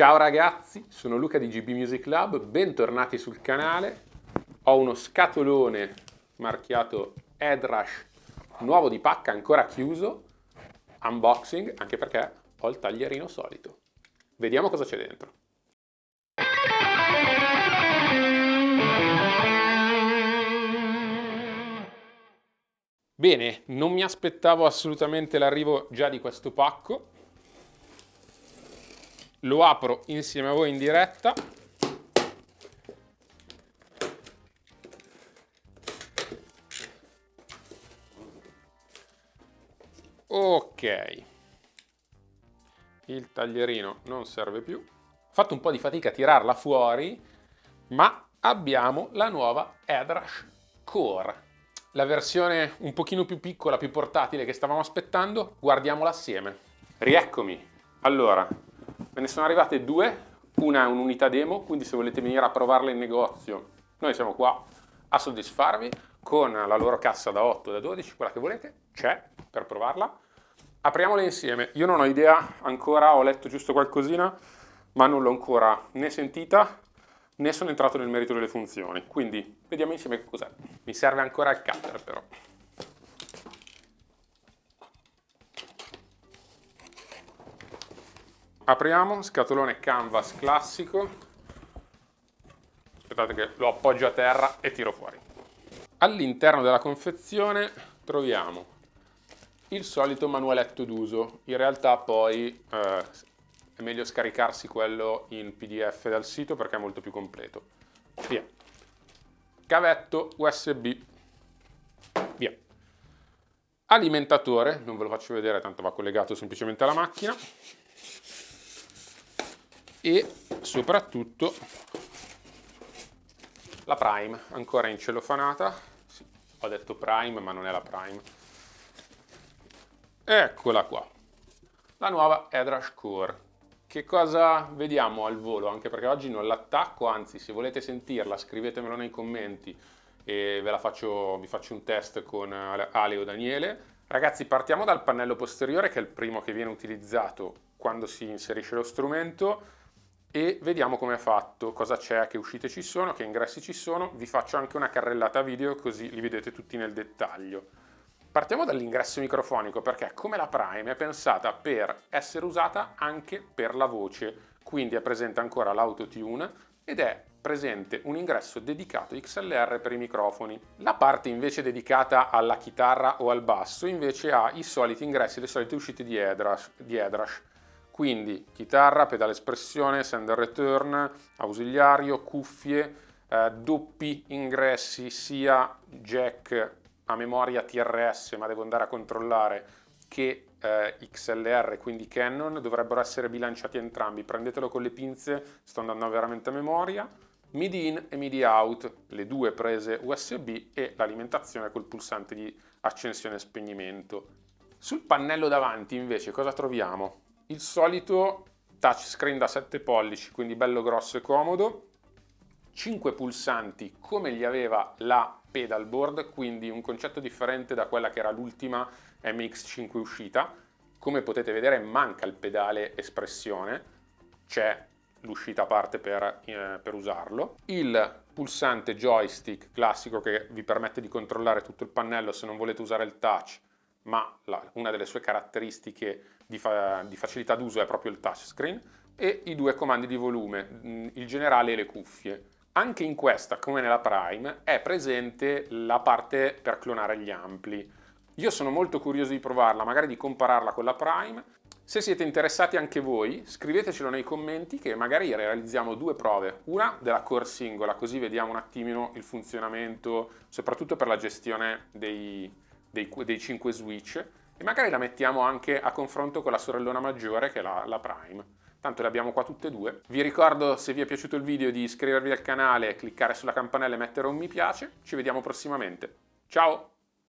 Ciao ragazzi, sono Luca di GB Music Lab, bentornati sul canale. Ho uno scatolone marchiato Edrush nuovo di pacca, ancora chiuso, unboxing, anche perché ho il taglierino solito. Vediamo cosa c'è dentro. Bene, non mi aspettavo assolutamente l'arrivo già di questo pacco, lo apro insieme a voi in diretta. Ok, il taglierino non serve più. Ho fatto un po' di fatica a tirarla fuori, ma abbiamo la nuova Edrash Core. La versione un pochino più piccola, più portatile che stavamo aspettando, guardiamola assieme. Rieccomi. Allora, Me ne sono arrivate due, una è un'unità demo, quindi se volete venire a provarla in negozio, noi siamo qua a soddisfarvi con la loro cassa da 8, da 12, quella che volete, c'è per provarla. Apriamole insieme, io non ho idea ancora, ho letto giusto qualcosina, ma non l'ho ancora né sentita né sono entrato nel merito delle funzioni, quindi vediamo insieme che cos'è. Mi serve ancora il cutter però. Apriamo, scatolone canvas classico. Aspettate che lo appoggio a terra e tiro fuori. All'interno della confezione troviamo il solito manualetto d'uso. In realtà poi eh, è meglio scaricarsi quello in PDF dal sito perché è molto più completo. Via. Cavetto USB. Via. Alimentatore, non ve lo faccio vedere, tanto va collegato semplicemente alla macchina e soprattutto la Prime, ancora in cellofanata, sì, ho detto Prime ma non è la Prime, eccola qua, la nuova Edrash Core. Che cosa vediamo al volo? Anche perché oggi non l'attacco, anzi se volete sentirla scrivetemelo nei commenti e ve la faccio, vi faccio un test con Ale o Daniele. Ragazzi partiamo dal pannello posteriore che è il primo che viene utilizzato quando si inserisce lo strumento e vediamo come è fatto, cosa c'è, che uscite ci sono, che ingressi ci sono, vi faccio anche una carrellata video così li vedete tutti nel dettaglio. Partiamo dall'ingresso microfonico perché come la Prime è pensata per essere usata anche per la voce, quindi è presente ancora l'autotune ed è presente un ingresso dedicato XLR per i microfoni. La parte invece dedicata alla chitarra o al basso invece ha i soliti ingressi le solite uscite di Edrash, di Edrash quindi chitarra, pedale espressione, send and return, ausiliario, cuffie, eh, doppi ingressi sia jack a memoria TRS, ma devo andare a controllare, che eh, XLR, quindi Canon, dovrebbero essere bilanciati entrambi. Prendetelo con le pinze, sto andando veramente a memoria. MIDI in e MIDI out, le due prese USB e l'alimentazione col pulsante di accensione e spegnimento. Sul pannello davanti invece cosa troviamo? il solito touchscreen da 7 pollici, quindi bello grosso e comodo, 5 pulsanti come li aveva la pedalboard, quindi un concetto differente da quella che era l'ultima MX5 uscita. Come potete vedere manca il pedale espressione, c'è l'uscita a parte per, eh, per, usarlo. Il pulsante joystick classico che vi permette di controllare tutto il pannello se non volete usare il touch ma la, una delle sue caratteristiche di, fa, di facilità d'uso è proprio il touchscreen, e i due comandi di volume, mm, il generale e le cuffie. Anche in questa, come nella Prime, è presente la parte per clonare gli ampli. Io sono molto curioso di provarla, magari di compararla con la Prime. Se siete interessati anche voi, scrivetecelo nei commenti che magari realizziamo due prove. Una della core singola, così vediamo un attimino il funzionamento, soprattutto per la gestione dei, dei, dei 5 switch e magari la mettiamo anche a confronto con la sorellona maggiore che è la, la Prime tanto le abbiamo qua tutte e due. Vi ricordo se vi è piaciuto il video di iscrivervi al canale, cliccare sulla campanella e mettere un mi piace. Ci vediamo prossimamente. Ciao!